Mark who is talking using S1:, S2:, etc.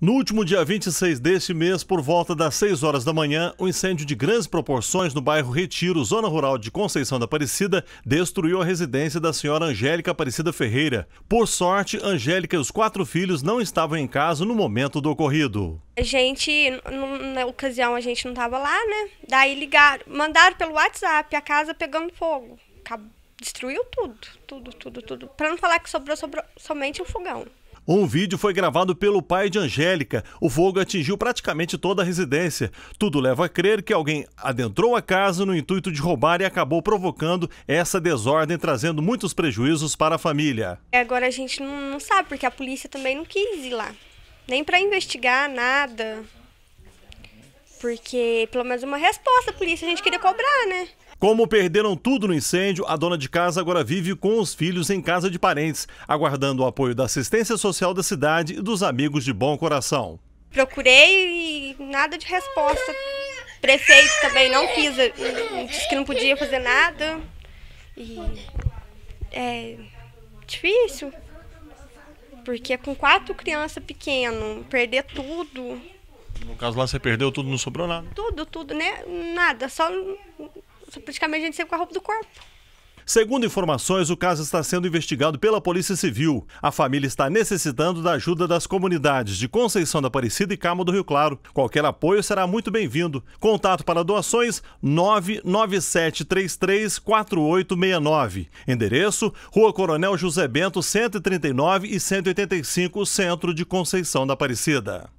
S1: No último dia 26 deste mês, por volta das 6 horas da manhã, um incêndio de grandes proporções no bairro Retiro, zona rural de Conceição da Aparecida, destruiu a residência da senhora Angélica Aparecida Ferreira. Por sorte, Angélica e os quatro filhos não estavam em casa no momento do ocorrido.
S2: A gente, na ocasião, a gente não estava lá, né? Daí ligaram, mandaram pelo WhatsApp a casa pegando fogo. Acabou, destruiu tudo, tudo, tudo, tudo. Para não falar que sobrou, sobrou somente o um fogão.
S1: Um vídeo foi gravado pelo pai de Angélica. O fogo atingiu praticamente toda a residência. Tudo leva a crer que alguém adentrou a casa no intuito de roubar e acabou provocando essa desordem, trazendo muitos prejuízos para a família.
S2: Agora a gente não sabe, porque a polícia também não quis ir lá. Nem para investigar nada. Porque pelo menos uma resposta por isso a gente queria cobrar, né?
S1: Como perderam tudo no incêndio, a dona de casa agora vive com os filhos em casa de parentes, aguardando o apoio da assistência social da cidade e dos amigos de bom coração.
S2: Procurei e nada de resposta. Prefeito também não quis, disse que não podia fazer nada. E é difícil, porque é com quatro crianças pequenas, perder tudo,
S1: no caso lá, você perdeu tudo, não sobrou nada?
S2: Tudo, tudo, né? Nada, só, só praticamente a gente sempre com a roupa do corpo.
S1: Segundo informações, o caso está sendo investigado pela Polícia Civil. A família está necessitando da ajuda das comunidades de Conceição da Aparecida e Camo do Rio Claro. Qualquer apoio será muito bem-vindo. Contato para doações 997334869. Endereço: Rua Coronel José Bento, 139 e 185, Centro de Conceição da Aparecida.